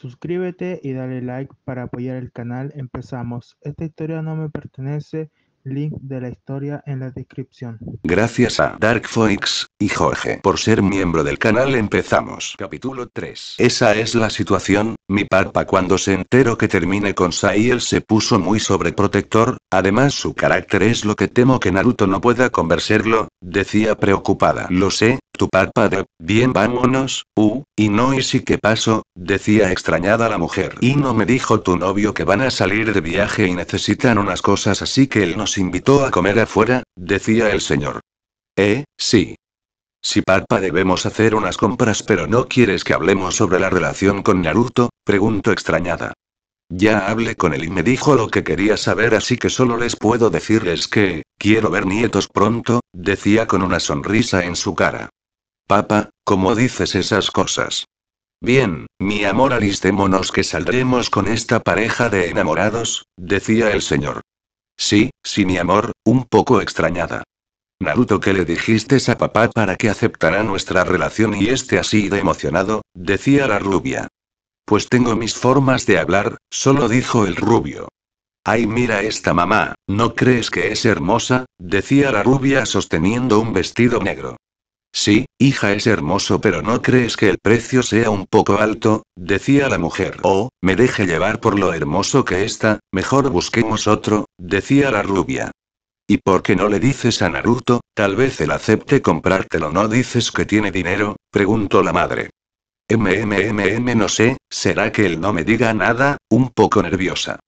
Suscríbete y dale like para apoyar el canal. Empezamos. Esta historia no me pertenece. Link de la historia en la descripción. Gracias a Dark y Jorge por ser miembro del canal empezamos. Capítulo 3. Esa es la situación, mi papá, cuando se enteró que termine con Sai se puso muy sobreprotector, además su carácter es lo que temo que Naruto no pueda conversarlo decía preocupada. Lo sé, tu de, bien vámonos, uh, y no y sí que paso, decía extrañada la mujer. Y no me dijo tu novio que van a salir de viaje y necesitan unas cosas así que él nos invitó a comer afuera, decía el señor. Eh, sí. Si papa debemos hacer unas compras pero no quieres que hablemos sobre la relación con Naruto, preguntó extrañada. Ya hablé con él y me dijo lo que quería saber así que solo les puedo decirles que, quiero ver nietos pronto, decía con una sonrisa en su cara. Papá, ¿cómo dices esas cosas? Bien, mi amor, aristémonos que saldremos con esta pareja de enamorados, decía el señor. Sí, sí, mi amor, un poco extrañada. Naruto, ¿qué le dijiste a papá para que aceptara nuestra relación y esté así de emocionado? decía la rubia. Pues tengo mis formas de hablar, solo dijo el rubio. Ay, mira esta mamá, ¿no crees que es hermosa? decía la rubia sosteniendo un vestido negro. Sí, hija, es hermoso, pero ¿no crees que el precio sea un poco alto? decía la mujer. Oh, me deje llevar por lo hermoso que está, mejor busquemos otro, decía la rubia. ¿Y por qué no le dices a Naruto? Tal vez él acepte comprártelo. ¿No dices que tiene dinero? preguntó la madre. MMMM no sé, ¿será que él no me diga nada? un poco nerviosa.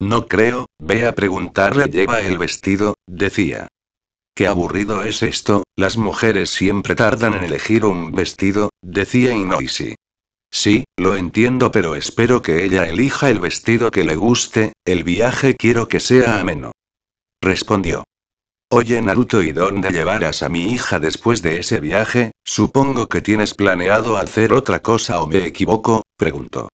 No creo, ve a preguntarle lleva el vestido, decía. Qué aburrido es esto, las mujeres siempre tardan en elegir un vestido, decía Inoisi. Sí, lo entiendo, pero espero que ella elija el vestido que le guste, el viaje quiero que sea ameno. Respondió. Oye Naruto, ¿y dónde llevarás a mi hija después de ese viaje? Supongo que tienes planeado hacer otra cosa o me equivoco, preguntó.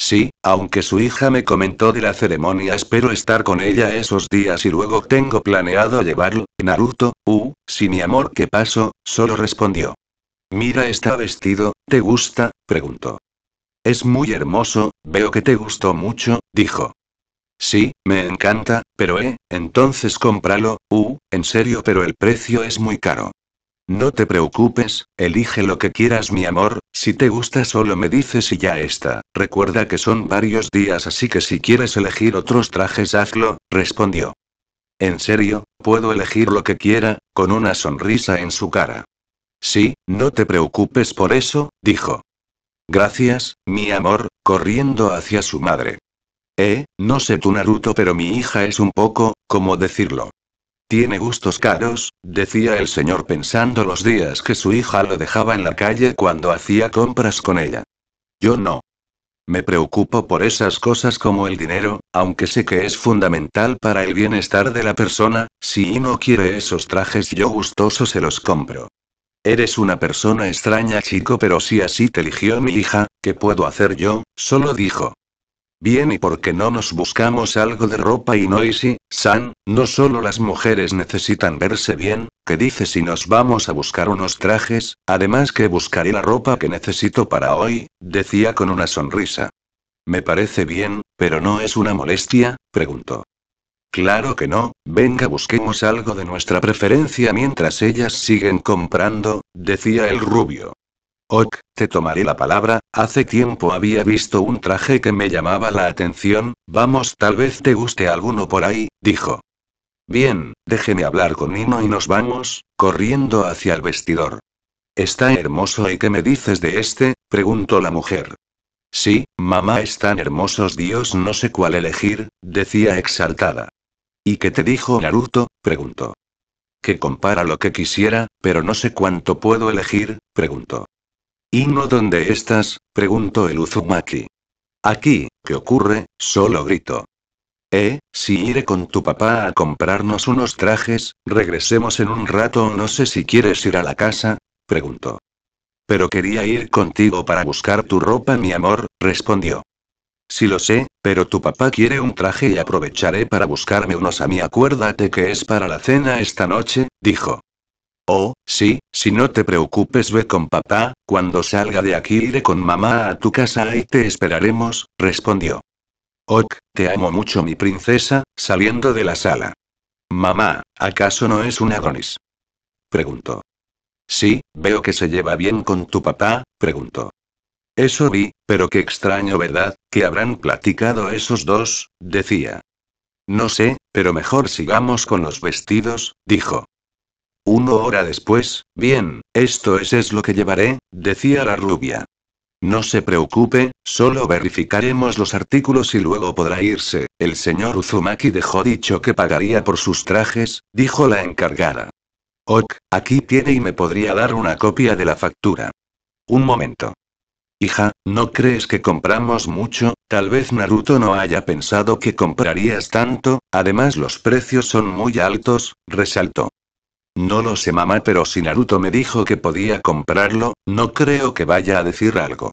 Sí, aunque su hija me comentó de la ceremonia, espero estar con ella esos días y luego tengo planeado llevarlo. Naruto, uh, si mi amor, que paso, Solo respondió. Mira, está vestido, ¿te gusta? preguntó. Es muy hermoso, veo que te gustó mucho, dijo. Sí, me encanta, pero eh, entonces cómpralo, uh, en serio, pero el precio es muy caro. No te preocupes, elige lo que quieras mi amor, si te gusta solo me dices y ya está. Recuerda que son varios días así que si quieres elegir otros trajes hazlo, respondió. En serio, puedo elegir lo que quiera, con una sonrisa en su cara. Sí, no te preocupes por eso, dijo. Gracias, mi amor, corriendo hacia su madre. Eh, no sé tu Naruto pero mi hija es un poco, ¿cómo decirlo? Tiene gustos caros, decía el señor pensando los días que su hija lo dejaba en la calle cuando hacía compras con ella. Yo no. Me preocupo por esas cosas como el dinero, aunque sé que es fundamental para el bienestar de la persona, si no quiere esos trajes yo gustoso se los compro. Eres una persona extraña chico pero si así te eligió mi hija, ¿qué puedo hacer yo? Solo dijo. Bien, ¿y por qué no nos buscamos algo de ropa y no si, San? No solo las mujeres necesitan verse bien, que dice si nos vamos a buscar unos trajes? Además que buscaré la ropa que necesito para hoy, decía con una sonrisa. Me parece bien, pero ¿no es una molestia? preguntó. Claro que no, venga busquemos algo de nuestra preferencia mientras ellas siguen comprando, decía el rubio. Ok, te tomaré la palabra, hace tiempo había visto un traje que me llamaba la atención, vamos, tal vez te guste alguno por ahí, dijo. Bien, déjeme hablar con Nino y nos vamos, corriendo hacia el vestidor. Está hermoso y qué me dices de este, preguntó la mujer. Sí, mamá, están hermosos, Dios no sé cuál elegir, decía exaltada. ¿Y qué te dijo Naruto? preguntó. Que compara lo que quisiera, pero no sé cuánto puedo elegir, preguntó no ¿dónde estás? preguntó el Uzumaki. Aquí, ¿qué ocurre? Solo gritó. Eh, si iré con tu papá a comprarnos unos trajes, regresemos en un rato o no sé si quieres ir a la casa, preguntó. Pero quería ir contigo para buscar tu ropa, mi amor, respondió. Si lo sé, pero tu papá quiere un traje y aprovecharé para buscarme unos a mí. Acuérdate que es para la cena esta noche, dijo. Oh, sí, si no te preocupes ve con papá, cuando salga de aquí iré con mamá a tu casa y te esperaremos, respondió. Ok, te amo mucho mi princesa, saliendo de la sala. Mamá, ¿acaso no es un agonis? Preguntó. Sí, veo que se lleva bien con tu papá, preguntó. Eso vi, pero qué extraño, ¿verdad? Que habrán platicado esos dos, decía. No sé, pero mejor sigamos con los vestidos, dijo. Una hora después, bien, esto es, es lo que llevaré, decía la rubia. No se preocupe, solo verificaremos los artículos y luego podrá irse. El señor Uzumaki dejó dicho que pagaría por sus trajes, dijo la encargada. Ok, aquí tiene y me podría dar una copia de la factura. Un momento. Hija, ¿no crees que compramos mucho? Tal vez Naruto no haya pensado que comprarías tanto, además los precios son muy altos, resaltó. No lo sé mamá, pero si Naruto me dijo que podía comprarlo, no creo que vaya a decir algo.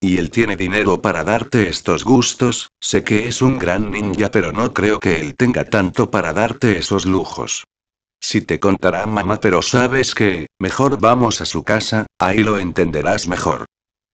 Y él tiene dinero para darte estos gustos, sé que es un gran ninja, pero no creo que él tenga tanto para darte esos lujos. Si te contará mamá, pero sabes que, mejor vamos a su casa, ahí lo entenderás mejor.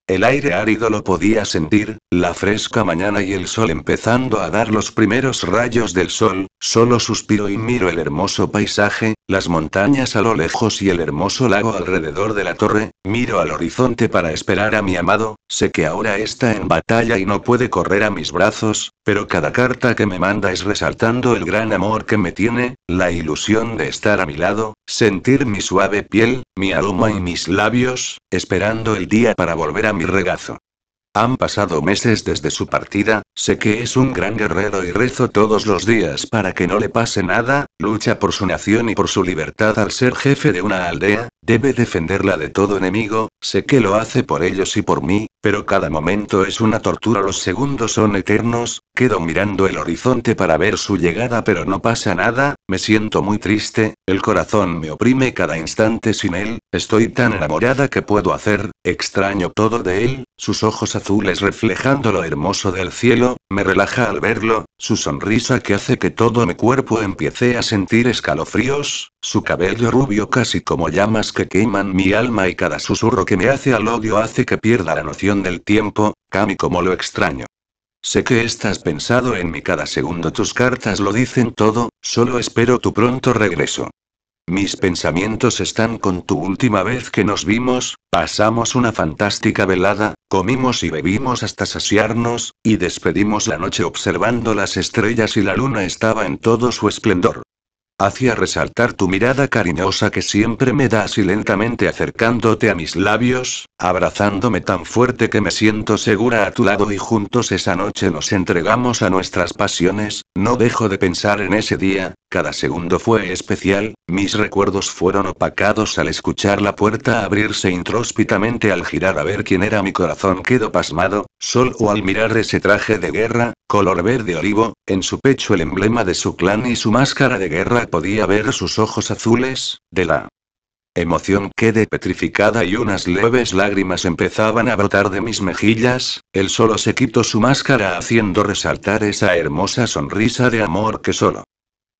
El aire árido lo podía sentir, la fresca mañana y el sol empezando a dar los primeros rayos del sol, Solo suspiro y miro el hermoso paisaje, las montañas a lo lejos y el hermoso lago alrededor de la torre, miro al horizonte para esperar a mi amado, sé que ahora está en batalla y no puede correr a mis brazos, pero cada carta que me manda es resaltando el gran amor que me tiene, la ilusión de estar a mi lado, sentir mi suave piel, mi aroma y mis labios, esperando el día para volver a mi regazo. Han pasado meses desde su partida, sé que es un gran guerrero y rezo todos los días para que no le pase nada, lucha por su nación y por su libertad al ser jefe de una aldea, Debe defenderla de todo enemigo, sé que lo hace por ellos y por mí, pero cada momento es una tortura, los segundos son eternos, quedo mirando el horizonte para ver su llegada pero no pasa nada, me siento muy triste, el corazón me oprime cada instante sin él, estoy tan enamorada que puedo hacer, extraño todo de él, sus ojos azules reflejando lo hermoso del cielo, me relaja al verlo, su sonrisa que hace que todo mi cuerpo empiece a sentir escalofríos, su cabello rubio casi como llamas que queman mi alma y cada susurro que me hace al odio hace que pierda la noción del tiempo, Cami como lo extraño. Sé que estás pensado en mí cada segundo, tus cartas lo dicen todo, solo espero tu pronto regreso. Mis pensamientos están con tu última vez que nos vimos, pasamos una fantástica velada, comimos y bebimos hasta saciarnos, y despedimos la noche observando las estrellas y la luna estaba en todo su esplendor. Hacía resaltar tu mirada cariñosa que siempre me das y lentamente acercándote a mis labios, abrazándome tan fuerte que me siento segura a tu lado y juntos esa noche nos entregamos a nuestras pasiones, no dejo de pensar en ese día, cada segundo fue especial, mis recuerdos fueron opacados al escuchar la puerta abrirse intróspitamente al girar a ver quién era mi corazón quedó pasmado, sol o al mirar ese traje de guerra, color verde olivo, en su pecho el emblema de su clan y su máscara de guerra podía ver sus ojos azules, de la emoción quedé petrificada y unas leves lágrimas empezaban a brotar de mis mejillas, él solo se quitó su máscara haciendo resaltar esa hermosa sonrisa de amor que solo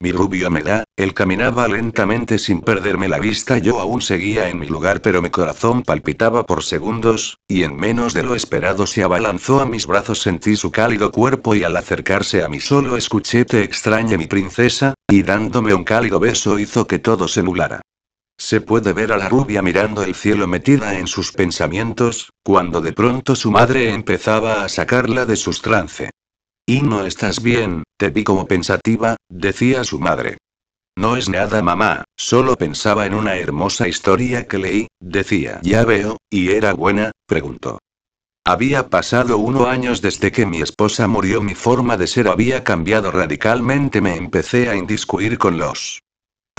mi rubio me da, él caminaba lentamente sin perderme la vista, yo aún seguía en mi lugar pero mi corazón palpitaba por segundos, y en menos de lo esperado se abalanzó a mis brazos, sentí su cálido cuerpo y al acercarse a mí solo escuché te extrañe mi princesa, y dándome un cálido beso hizo que todo se mulara. Se puede ver a la rubia mirando el cielo metida en sus pensamientos, cuando de pronto su madre empezaba a sacarla de sus trance. Y no estás bien, te vi como pensativa, decía su madre. No es nada, mamá, solo pensaba en una hermosa historia que leí, decía. Ya veo, ¿y era buena? preguntó. Había pasado uno años desde que mi esposa murió, mi forma de ser había cambiado radicalmente, me empecé a indiscuir con los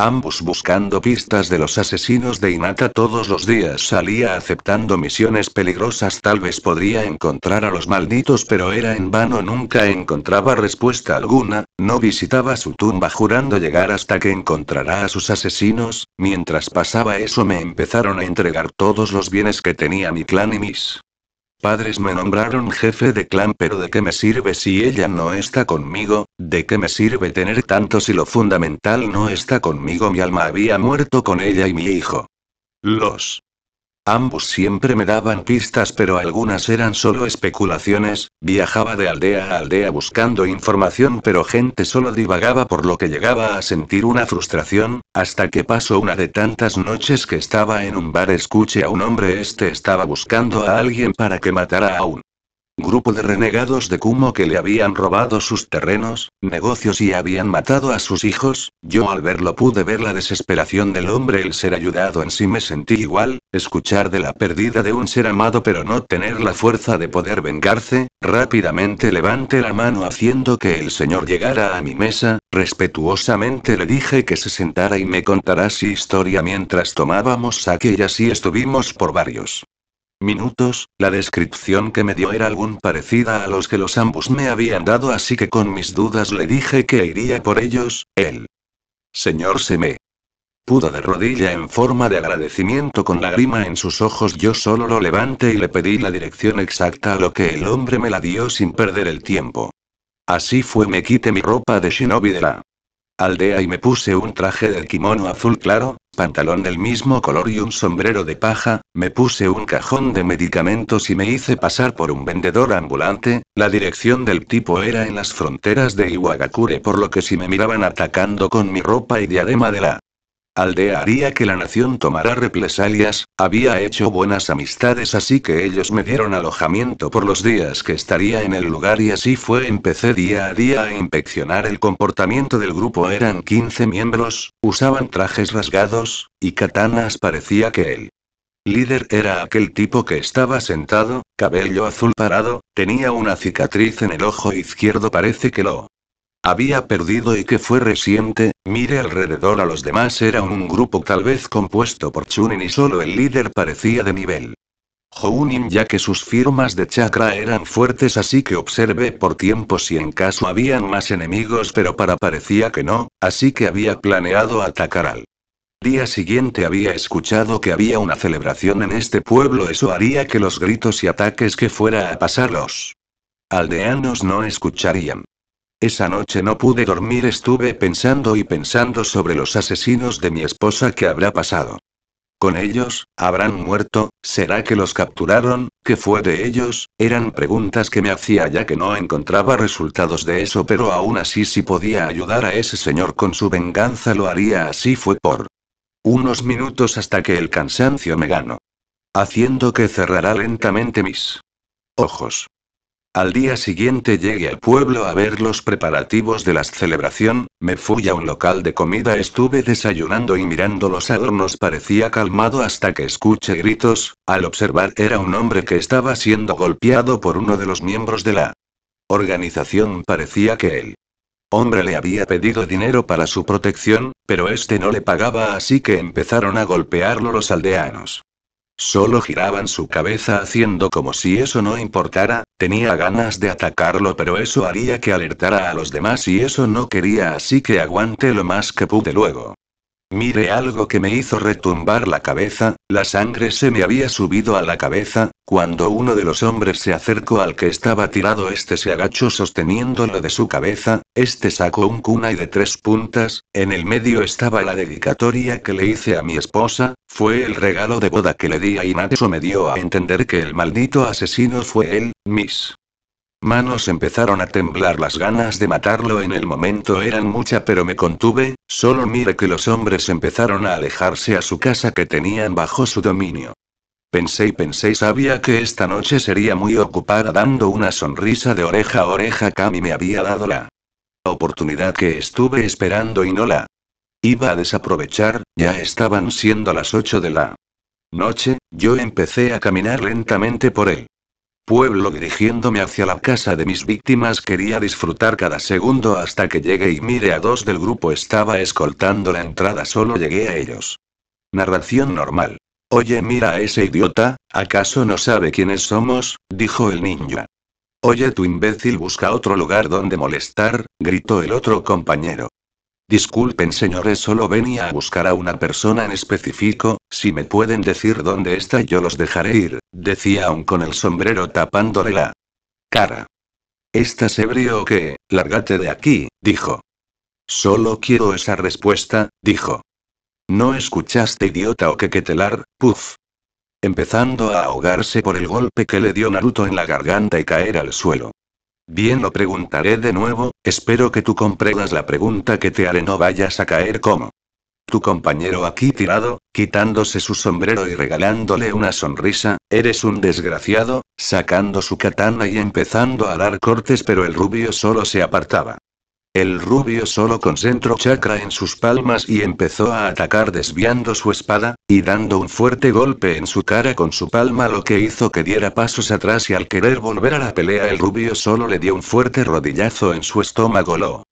ambos buscando pistas de los asesinos de Inata todos los días salía aceptando misiones peligrosas tal vez podría encontrar a los malditos pero era en vano nunca encontraba respuesta alguna, no visitaba su tumba jurando llegar hasta que encontrará a sus asesinos, mientras pasaba eso me empezaron a entregar todos los bienes que tenía mi clan y mis Padres me nombraron jefe de clan, pero ¿de qué me sirve si ella no está conmigo? ¿De qué me sirve tener tanto si lo fundamental no está conmigo? Mi alma había muerto con ella y mi hijo. Los Ambos siempre me daban pistas pero algunas eran solo especulaciones, viajaba de aldea a aldea buscando información pero gente solo divagaba por lo que llegaba a sentir una frustración, hasta que pasó una de tantas noches que estaba en un bar escuche a un hombre este estaba buscando a alguien para que matara a un grupo de renegados de cumo que le habían robado sus terrenos, negocios y habían matado a sus hijos, yo al verlo pude ver la desesperación del hombre el ser ayudado en sí me sentí igual, escuchar de la pérdida de un ser amado pero no tener la fuerza de poder vengarse, rápidamente levante la mano haciendo que el señor llegara a mi mesa, respetuosamente le dije que se sentara y me contara su historia mientras tomábamos saque y así estuvimos por varios minutos, la descripción que me dio era algún parecida a los que los ambos me habían dado, así que con mis dudas le dije que iría por ellos, el Señor se me Pudo de rodilla en forma de agradecimiento con lágrima en sus ojos. Yo solo lo levanté y le pedí la dirección exacta a lo que el hombre me la dio sin perder el tiempo. Así fue, me quité mi ropa de shinobi de la aldea y me puse un traje de kimono azul claro, pantalón del mismo color y un sombrero de paja, me puse un cajón de medicamentos y me hice pasar por un vendedor ambulante, la dirección del tipo era en las fronteras de Iwagakure por lo que si me miraban atacando con mi ropa y diadema de la Aldea haría que la nación tomara represalias, había hecho buenas amistades así que ellos me dieron alojamiento por los días que estaría en el lugar y así fue empecé día a día a inspeccionar el comportamiento del grupo eran 15 miembros, usaban trajes rasgados, y katanas parecía que el Líder era aquel tipo que estaba sentado, cabello azul parado, tenía una cicatriz en el ojo izquierdo parece que lo había perdido y que fue reciente, mire alrededor a los demás era un grupo tal vez compuesto por Chunin y solo el líder parecía de nivel. Jounin ya que sus firmas de chakra eran fuertes así que observé por tiempo si en caso habían más enemigos pero para parecía que no, así que había planeado atacar al día siguiente había escuchado que había una celebración en este pueblo eso haría que los gritos y ataques que fuera a pasar los aldeanos no escucharían. Esa noche no pude dormir, estuve pensando y pensando sobre los asesinos de mi esposa que habrá pasado. ¿Con ellos? ¿Habrán muerto? ¿Será que los capturaron? ¿Qué fue de ellos? Eran preguntas que me hacía ya que no encontraba resultados de eso, pero aún así si podía ayudar a ese señor con su venganza lo haría así fue por unos minutos hasta que el cansancio me ganó. Haciendo que cerrara lentamente mis ojos. Al día siguiente llegué al pueblo a ver los preparativos de la celebración, me fui a un local de comida, estuve desayunando y mirando los adornos parecía calmado hasta que escuché gritos, al observar era un hombre que estaba siendo golpeado por uno de los miembros de la organización parecía que el hombre le había pedido dinero para su protección, pero este no le pagaba así que empezaron a golpearlo los aldeanos. Solo giraban su cabeza haciendo como si eso no importara, tenía ganas de atacarlo pero eso haría que alertara a los demás y eso no quería así que aguante lo más que pude luego. Mire algo que me hizo retumbar la cabeza, la sangre se me había subido a la cabeza, cuando uno de los hombres se acercó al que estaba tirado, este se agachó sosteniéndolo de su cabeza, este sacó un y de tres puntas, en el medio estaba la dedicatoria que le hice a mi esposa, fue el regalo de boda que le di a Eso me dio a entender que el maldito asesino fue él, Miss. Manos empezaron a temblar las ganas de matarlo en el momento eran mucha pero me contuve, solo mire que los hombres empezaron a alejarse a su casa que tenían bajo su dominio. Pensé y pensé sabía que esta noche sería muy ocupada dando una sonrisa de oreja a oreja Cami me había dado la oportunidad que estuve esperando y no la iba a desaprovechar, ya estaban siendo las 8 de la noche, yo empecé a caminar lentamente por él pueblo dirigiéndome hacia la casa de mis víctimas quería disfrutar cada segundo hasta que llegué y mire a dos del grupo estaba escoltando la entrada solo llegué a ellos. Narración normal. Oye mira a ese idiota, ¿acaso no sabe quiénes somos? dijo el niño. Oye tu imbécil busca otro lugar donde molestar, gritó el otro compañero. Disculpen señores, solo venía a buscar a una persona en específico, si me pueden decir dónde está yo los dejaré ir, decía aún con el sombrero tapándole la cara. ¿Estás ebrio o qué? Lárgate de aquí, dijo. Solo quiero esa respuesta, dijo. ¿No escuchaste idiota o quequetelar? Puf. Empezando a ahogarse por el golpe que le dio Naruto en la garganta y caer al suelo. Bien, lo preguntaré de nuevo, espero que tú comprendas la pregunta que te haré, no vayas a caer como tu compañero aquí tirado, quitándose su sombrero y regalándole una sonrisa, eres un desgraciado, sacando su katana y empezando a dar cortes pero el rubio solo se apartaba. El rubio solo concentró chakra en sus palmas y empezó a atacar desviando su espada, y dando un fuerte golpe en su cara con su palma lo que hizo que diera pasos atrás y al querer volver a la pelea el rubio solo le dio un fuerte rodillazo en su estómago lo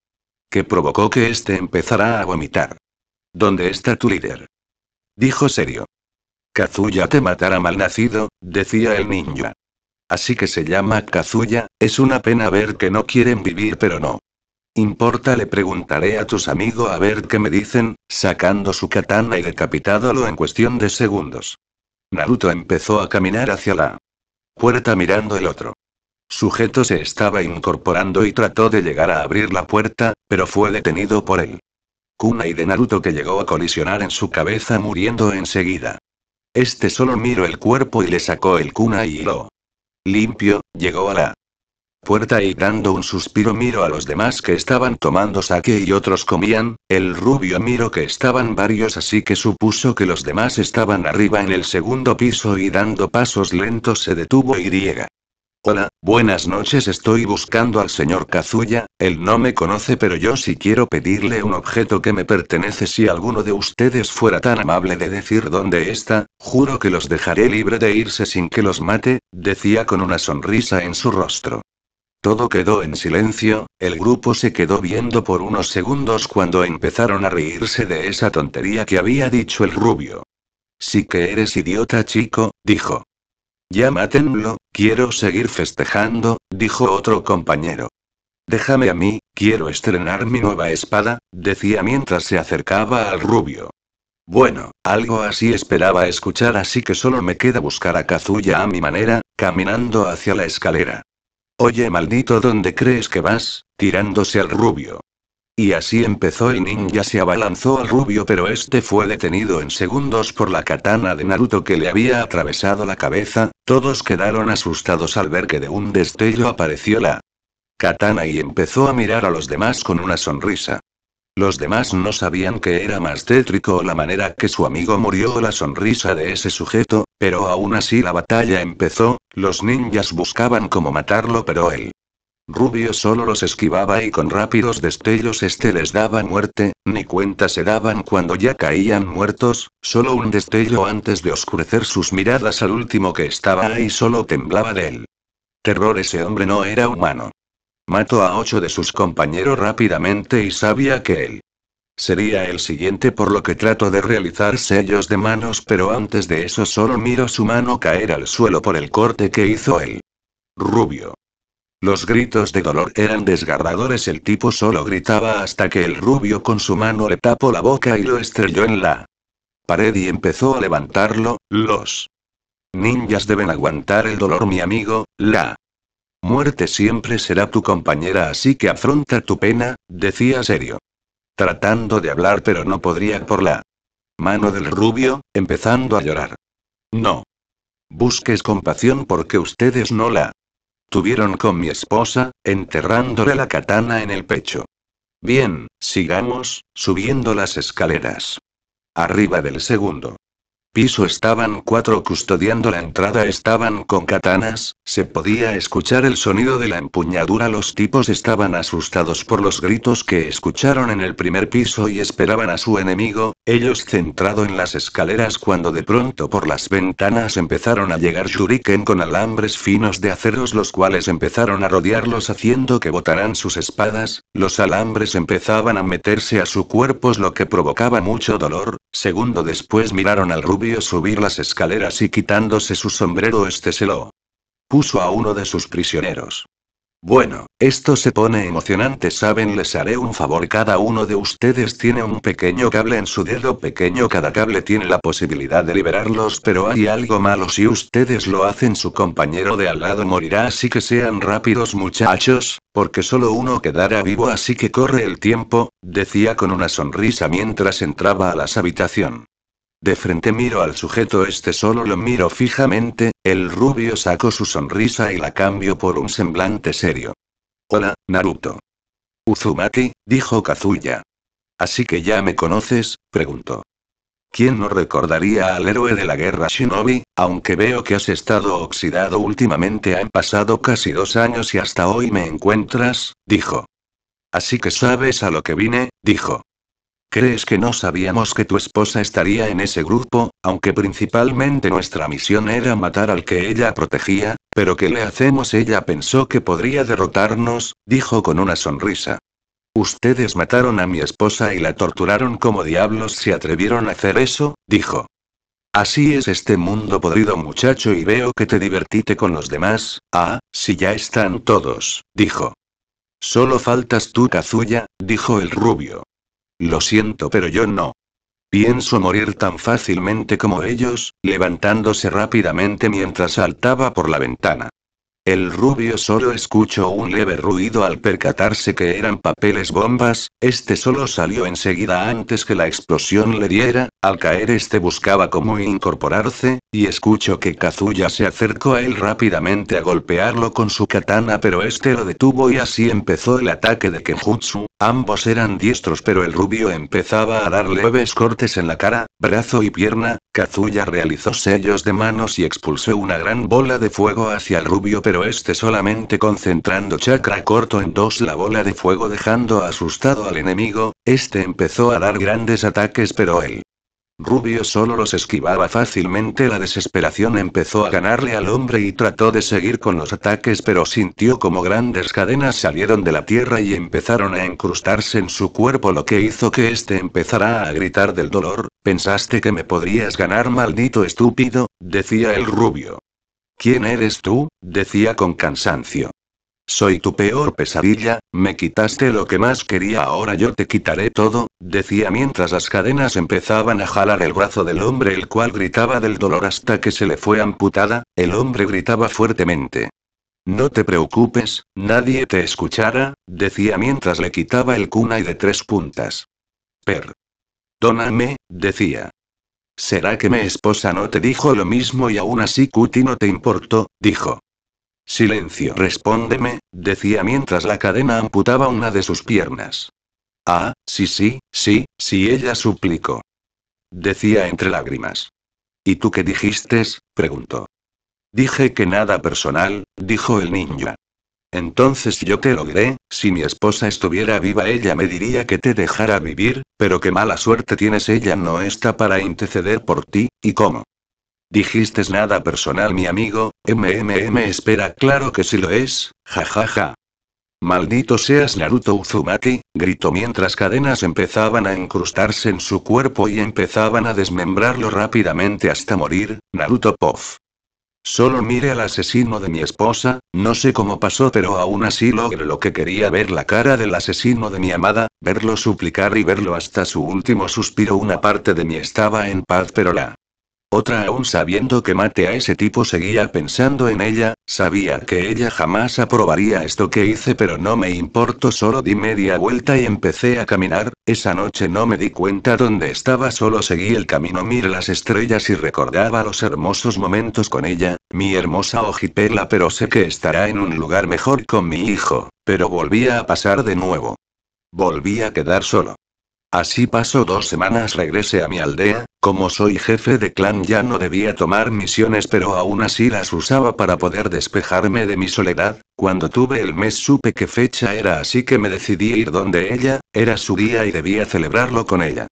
que provocó que éste empezara a vomitar. ¿Dónde está tu líder? Dijo serio. Kazuya te matará malnacido, decía el ninja. Así que se llama Kazuya, es una pena ver que no quieren vivir pero no ¿Importa? Le preguntaré a tus amigos a ver qué me dicen, sacando su katana y decapitándolo en cuestión de segundos. Naruto empezó a caminar hacia la puerta mirando el otro. Sujeto se estaba incorporando y trató de llegar a abrir la puerta, pero fue detenido por él. Kunai de Naruto que llegó a colisionar en su cabeza muriendo enseguida. Este solo miró el cuerpo y le sacó el kunai y lo limpio, llegó a la puerta y dando un suspiro miro a los demás que estaban tomando saque y otros comían, el rubio miro que estaban varios así que supuso que los demás estaban arriba en el segundo piso y dando pasos lentos se detuvo y riega. Hola, buenas noches estoy buscando al señor Kazuya, él no me conoce pero yo sí quiero pedirle un objeto que me pertenece si alguno de ustedes fuera tan amable de decir dónde está, juro que los dejaré libre de irse sin que los mate, decía con una sonrisa en su rostro. Todo quedó en silencio, el grupo se quedó viendo por unos segundos cuando empezaron a reírse de esa tontería que había dicho el rubio. Sí que eres idiota chico, dijo. Ya mátenlo, quiero seguir festejando, dijo otro compañero. Déjame a mí, quiero estrenar mi nueva espada, decía mientras se acercaba al rubio. Bueno, algo así esperaba escuchar así que solo me queda buscar a Kazuya a mi manera, caminando hacia la escalera. Oye maldito, ¿dónde crees que vas? tirándose al rubio. Y así empezó el ninja se abalanzó al rubio pero este fue detenido en segundos por la katana de Naruto que le había atravesado la cabeza, todos quedaron asustados al ver que de un destello apareció la katana y empezó a mirar a los demás con una sonrisa. Los demás no sabían que era más tétrico la manera que su amigo murió o la sonrisa de ese sujeto, pero aún así la batalla empezó, los ninjas buscaban cómo matarlo pero él. Rubio solo los esquivaba y con rápidos destellos este les daba muerte, ni cuenta se daban cuando ya caían muertos, solo un destello antes de oscurecer sus miradas al último que estaba ahí solo temblaba de él. Terror ese hombre no era humano. Mató a ocho de sus compañeros rápidamente y sabía que él sería el siguiente por lo que trato de realizar sellos de manos pero antes de eso solo miro su mano caer al suelo por el corte que hizo el Rubio. Los gritos de dolor eran desgarradores el tipo solo gritaba hasta que el rubio con su mano le tapó la boca y lo estrelló en la pared y empezó a levantarlo, los ninjas deben aguantar el dolor mi amigo, la Muerte siempre será tu compañera, así que afronta tu pena, decía serio. Tratando de hablar, pero no podría por la mano del rubio, empezando a llorar. No. Busques compasión porque ustedes no la tuvieron con mi esposa, enterrándole la katana en el pecho. Bien, sigamos, subiendo las escaleras. Arriba del segundo piso estaban cuatro custodiando la entrada, estaban con katanas, se podía escuchar el sonido de la empuñadura, los tipos estaban asustados por los gritos que escucharon en el primer piso y esperaban a su enemigo, ellos centrado en las escaleras cuando de pronto por las ventanas empezaron a llegar shuriken con alambres finos de aceros los cuales empezaron a rodearlos haciendo que botaran sus espadas, los alambres empezaban a meterse a su cuerpos lo que provocaba mucho dolor, segundo después miraron al vio subir las escaleras y quitándose su sombrero este se lo puso a uno de sus prisioneros. Bueno, esto se pone emocionante, saben, les haré un favor, cada uno de ustedes tiene un pequeño cable en su dedo pequeño, cada cable tiene la posibilidad de liberarlos, pero hay algo malo si ustedes lo hacen, su compañero de al lado morirá, así que sean rápidos muchachos, porque solo uno quedará vivo, así que corre el tiempo, decía con una sonrisa mientras entraba a las habitaciones. De frente miro al sujeto este solo lo miro fijamente, el rubio sacó su sonrisa y la cambio por un semblante serio. Hola, Naruto. Uzumaki, dijo Kazuya. Así que ya me conoces, preguntó. ¿Quién no recordaría al héroe de la guerra Shinobi? Aunque veo que has estado oxidado últimamente, han pasado casi dos años y hasta hoy me encuentras, dijo. Así que sabes a lo que vine, dijo. ¿Crees que no sabíamos que tu esposa estaría en ese grupo, aunque principalmente nuestra misión era matar al que ella protegía? ¿Pero que le hacemos? Ella pensó que podría derrotarnos, dijo con una sonrisa. Ustedes mataron a mi esposa y la torturaron como diablos se atrevieron a hacer eso, dijo. Así es este mundo podrido muchacho y veo que te divertiste con los demás, ah, si ya están todos, dijo. Solo faltas tú, Kazuya, dijo el rubio. Lo siento, pero yo no. Pienso morir tan fácilmente como ellos, levantándose rápidamente mientras saltaba por la ventana. El rubio solo escuchó un leve ruido al percatarse que eran papeles bombas, este solo salió enseguida antes que la explosión le diera, al caer este buscaba cómo incorporarse, y escuchó que Kazuya se acercó a él rápidamente a golpearlo con su katana pero este lo detuvo y así empezó el ataque de Kenjutsu, ambos eran diestros pero el rubio empezaba a dar leves cortes en la cara, brazo y pierna, Kazuya realizó sellos de manos y expulsó una gran bola de fuego hacia el rubio pero este solamente concentrando chakra corto en dos la bola de fuego dejando asustado al enemigo, este empezó a dar grandes ataques pero él. Rubio solo los esquivaba fácilmente. La desesperación empezó a ganarle al hombre y trató de seguir con los ataques, pero sintió como grandes cadenas salieron de la tierra y empezaron a incrustarse en su cuerpo, lo que hizo que éste empezara a gritar del dolor. Pensaste que me podrías ganar, maldito estúpido, decía el rubio. ¿Quién eres tú? decía con cansancio. Soy tu peor pesadilla, me quitaste lo que más quería, ahora yo te quitaré todo, decía mientras las cadenas empezaban a jalar el brazo del hombre, el cual gritaba del dolor hasta que se le fue amputada, el hombre gritaba fuertemente. No te preocupes, nadie te escuchará, decía mientras le quitaba el cuna y de tres puntas. Per. Dóname, decía. ¿Será que mi esposa no te dijo lo mismo y aún así Cuti no te importó? dijo. Silencio, respóndeme, decía mientras la cadena amputaba una de sus piernas. Ah, sí, sí, sí, sí, ella suplicó. Decía entre lágrimas. ¿Y tú qué dijiste? preguntó. Dije que nada personal, dijo el niño. Entonces yo te logré, si mi esposa estuviera viva ella me diría que te dejara vivir, pero qué mala suerte tienes ella no está para interceder por ti, ¿y cómo? Dijiste nada personal, mi amigo, MMM espera, claro que sí lo es, jajaja. Maldito seas Naruto Uzumaki, gritó mientras cadenas empezaban a incrustarse en su cuerpo y empezaban a desmembrarlo rápidamente hasta morir, Naruto Pof. Solo mire al asesino de mi esposa, no sé cómo pasó pero aún así logré lo que quería ver la cara del asesino de mi amada, verlo suplicar y verlo hasta su último suspiro una parte de mí estaba en paz pero la otra aún sabiendo que mate a ese tipo seguía pensando en ella, sabía que ella jamás aprobaría esto que hice pero no me importó solo di media vuelta y empecé a caminar, esa noche no me di cuenta dónde estaba solo seguí el camino miré las estrellas y recordaba los hermosos momentos con ella, mi hermosa ojipela pero sé que estará en un lugar mejor con mi hijo, pero volvía a pasar de nuevo. Volví a quedar solo. Así pasó dos semanas regresé a mi aldea, como soy jefe de clan ya no debía tomar misiones pero aún así las usaba para poder despejarme de mi soledad, cuando tuve el mes supe qué fecha era así que me decidí ir donde ella, era su día y debía celebrarlo con ella.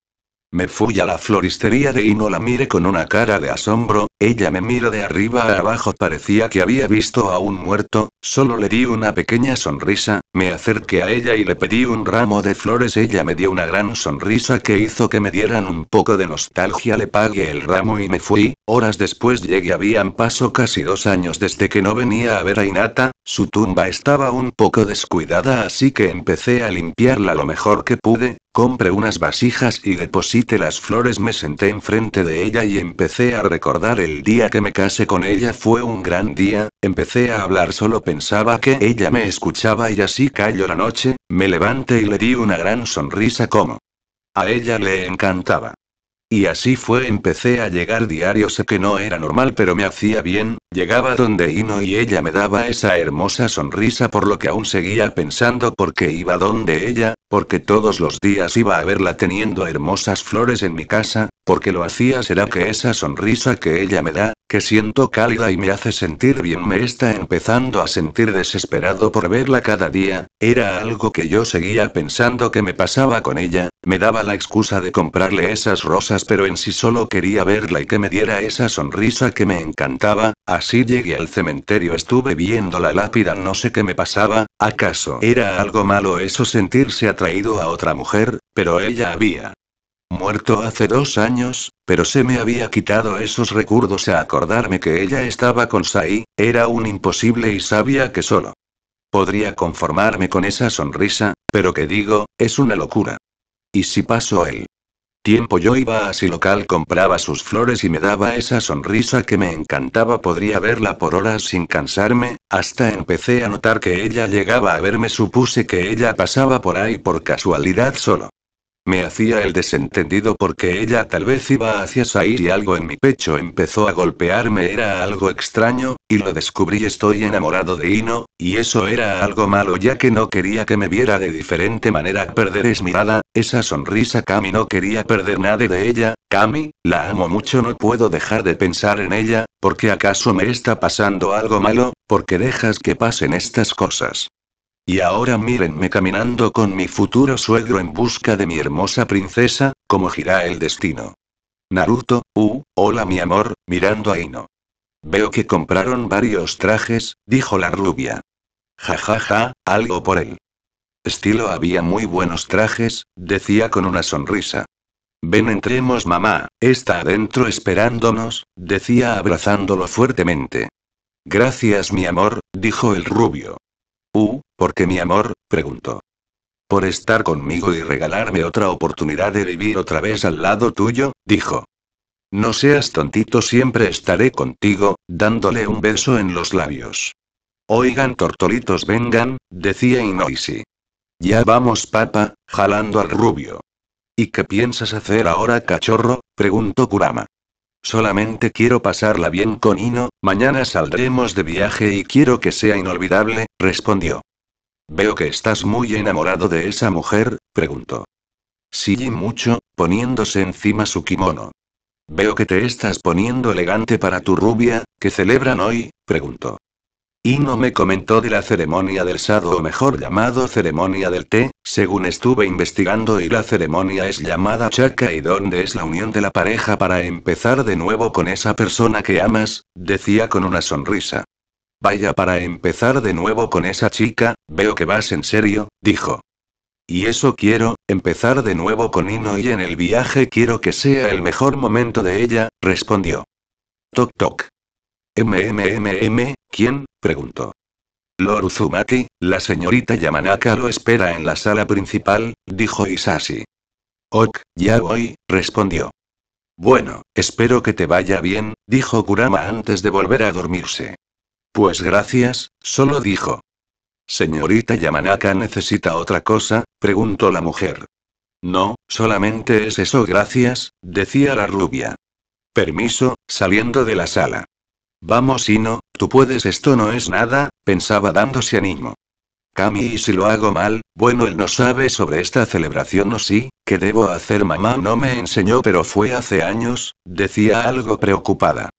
Me fui a la floristería de Ino la miré con una cara de asombro, ella me miró de arriba a abajo parecía que había visto a un muerto, solo le di una pequeña sonrisa, me acerqué a ella y le pedí un ramo de flores ella me dio una gran sonrisa que hizo que me dieran un poco de nostalgia le pagué el ramo y me fui, horas después llegué habían paso casi dos años desde que no venía a ver a Inata, su tumba estaba un poco descuidada así que empecé a limpiarla lo mejor que pude, Compré unas vasijas y deposité las flores. Me senté enfrente de ella y empecé a recordar el día que me casé con ella. Fue un gran día, empecé a hablar. Solo pensaba que ella me escuchaba y así cayó la noche. Me levanté y le di una gran sonrisa como. A ella le encantaba. Y así fue empecé a llegar diario sé que no era normal pero me hacía bien, llegaba donde Ino y ella me daba esa hermosa sonrisa por lo que aún seguía pensando porque iba donde ella, porque todos los días iba a verla teniendo hermosas flores en mi casa, porque lo hacía será que esa sonrisa que ella me da, que siento cálida y me hace sentir bien, me está empezando a sentir desesperado por verla cada día, era algo que yo seguía pensando que me pasaba con ella, me daba la excusa de comprarle esas rosas, pero en sí solo quería verla y que me diera esa sonrisa que me encantaba, así llegué al cementerio, estuve viendo la lápida, no sé qué me pasaba, acaso era algo malo eso sentirse atraído a otra mujer, pero ella había Muerto hace dos años, pero se me había quitado esos recuerdos a acordarme que ella estaba con Sai, era un imposible y sabía que solo. Podría conformarme con esa sonrisa, pero que digo, es una locura. ¿Y si pasó el tiempo yo iba a si local compraba sus flores y me daba esa sonrisa que me encantaba podría verla por horas sin cansarme, hasta empecé a notar que ella llegaba a verme supuse que ella pasaba por ahí por casualidad solo. Me hacía el desentendido porque ella tal vez iba hacia Sair y algo en mi pecho empezó a golpearme. Era algo extraño, y lo descubrí. Estoy enamorado de Ino, y eso era algo malo ya que no quería que me viera de diferente manera. Perder es mirada, esa sonrisa kami no quería perder nada de ella. kami, la amo mucho, no puedo dejar de pensar en ella, porque acaso me está pasando algo malo, porque dejas que pasen estas cosas. Y ahora mírenme caminando con mi futuro suegro en busca de mi hermosa princesa, como gira el destino. Naruto, uh, hola mi amor, mirando a Ino. Veo que compraron varios trajes, dijo la rubia. Ja ja ja, algo por él. Estilo había muy buenos trajes, decía con una sonrisa. Ven entremos mamá, está adentro esperándonos, decía abrazándolo fuertemente. Gracias mi amor, dijo el rubio. ¿por qué mi amor? preguntó. Por estar conmigo y regalarme otra oportunidad de vivir otra vez al lado tuyo, dijo. No seas tontito, siempre estaré contigo, dándole un beso en los labios. Oigan, tortolitos, vengan, decía Inoisi. Ya vamos, papa, jalando al rubio. ¿Y qué piensas hacer ahora, cachorro? preguntó Kurama. Solamente quiero pasarla bien con Ino, mañana saldremos de viaje y quiero que sea inolvidable, respondió. Veo que estás muy enamorado de esa mujer, preguntó. Sí, mucho, poniéndose encima su kimono. Veo que te estás poniendo elegante para tu rubia, que celebran hoy, preguntó no me comentó de la ceremonia del sado o mejor llamado ceremonia del té, según estuve investigando y la ceremonia es llamada chaka y donde es la unión de la pareja para empezar de nuevo con esa persona que amas, decía con una sonrisa. Vaya para empezar de nuevo con esa chica, veo que vas en serio, dijo. Y eso quiero, empezar de nuevo con Ino y en el viaje quiero que sea el mejor momento de ella, respondió. Toc toc. MMMM, ¿quién? preguntó. Lord la señorita Yamanaka lo espera en la sala principal, dijo Isashi. Ok, ya voy, respondió. Bueno, espero que te vaya bien, dijo Kurama antes de volver a dormirse. Pues gracias, solo dijo. ¿Señorita Yamanaka necesita otra cosa? preguntó la mujer. No, solamente es eso, gracias, decía la rubia. Permiso, saliendo de la sala. Vamos no, tú puedes esto no es nada, pensaba dándose ánimo. Cami y si lo hago mal, bueno él no sabe sobre esta celebración o sí, que debo hacer mamá no me enseñó pero fue hace años, decía algo preocupada.